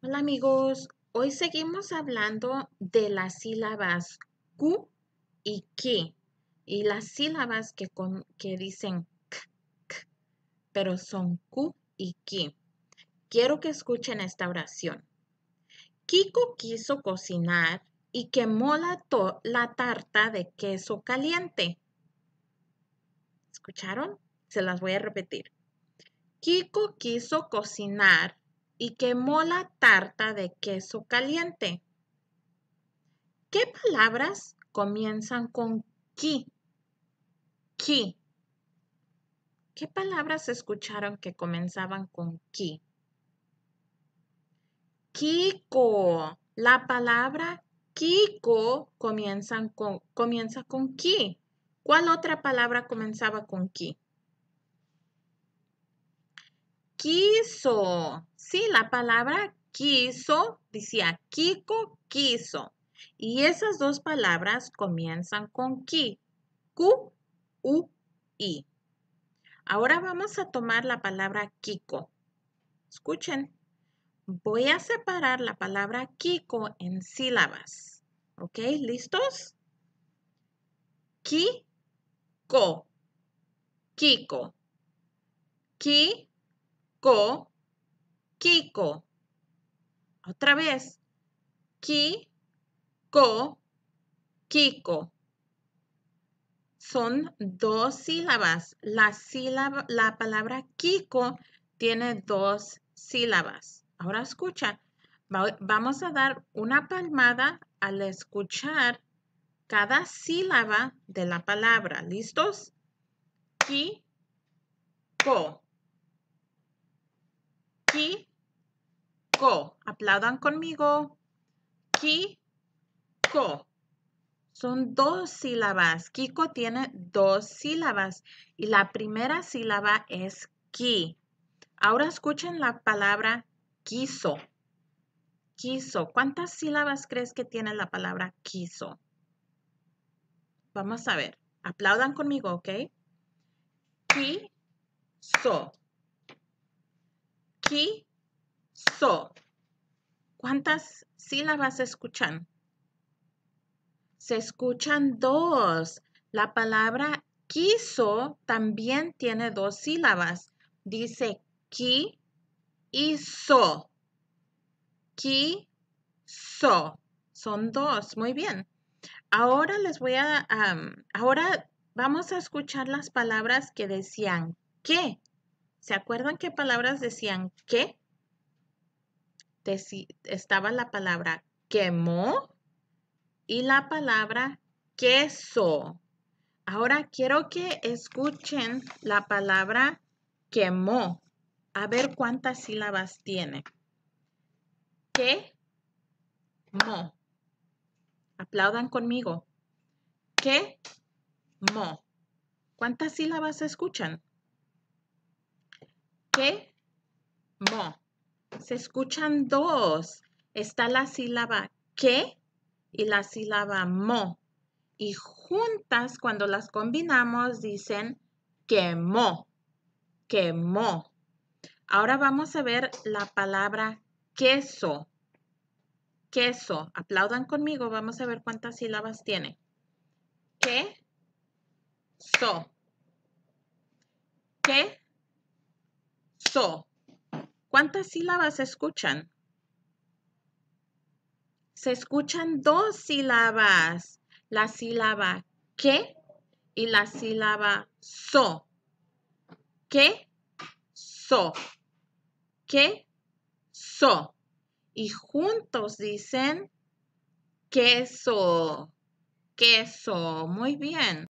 Hola amigos, hoy seguimos hablando de las sílabas Q y Ki y las sílabas que, con, que dicen K, K, pero son Q y Ki. Quiero que escuchen esta oración. Kiko quiso cocinar y quemó la, la tarta de queso caliente. ¿Escucharon? Se las voy a repetir. Kiko quiso cocinar y quemó la tarta de queso caliente. ¿Qué palabras comienzan con ki? Ki. ¿Qué palabras escucharon que comenzaban con ki? Kiko. La palabra Kiko comienza con ki. ¿Cuál otra palabra comenzaba con ki? quiso. Sí, la palabra quiso, decía Kiko quiso. Y esas dos palabras comienzan con ki, Q, U, I. Ahora vamos a tomar la palabra Kiko. Escuchen, voy a separar la palabra Kiko en sílabas. ¿Ok? ¿Listos? Kiko, Kiko, Ki, co, Kiko. Otra vez. Ki, Kiko. Son dos sílabas. La, la palabra Kiko tiene dos sílabas. Ahora escucha. vamos a dar una palmada al escuchar cada sílaba de la palabra. ¿Listos? Kiko. Aplaudan conmigo. Ki, Son dos sílabas. Kiko tiene dos sílabas y la primera sílaba es ki. Ahora escuchen la palabra quiso. Quiso. ¿Cuántas sílabas crees que tiene la palabra quiso? Vamos a ver. Aplaudan conmigo, ¿ok? Quiso. Quiso. So. ¿Cuántas sílabas escuchan? Se escuchan dos. La palabra quiso también tiene dos sílabas. Dice qui y so. Qui, so. Son dos. Muy bien. Ahora les voy a, ahora vamos a escuchar las palabras que decían ¿Qué? ¿Se acuerdan qué palabras decían ¿Qué? estaba la palabra quemó y la palabra queso. Ahora quiero que escuchen la palabra quemó. A ver cuántas sílabas tiene. Que-mo. Aplaudan conmigo. Que-mo. ¿Cuántas sílabas escuchan? Que-mo se escuchan dos. Está la sílaba que y la sílaba mo. Y juntas, cuando las combinamos, dicen quemó, quemó. Ahora vamos a ver la palabra queso. Queso. Aplaudan conmigo. Vamos a ver cuántas sílabas tiene. Que, so. Que, so. ¿Cuántas sílabas se escuchan? Se escuchan dos sílabas, la sílaba que y la sílaba so. Que, so. Que, so. Y juntos dicen queso, queso. Muy bien.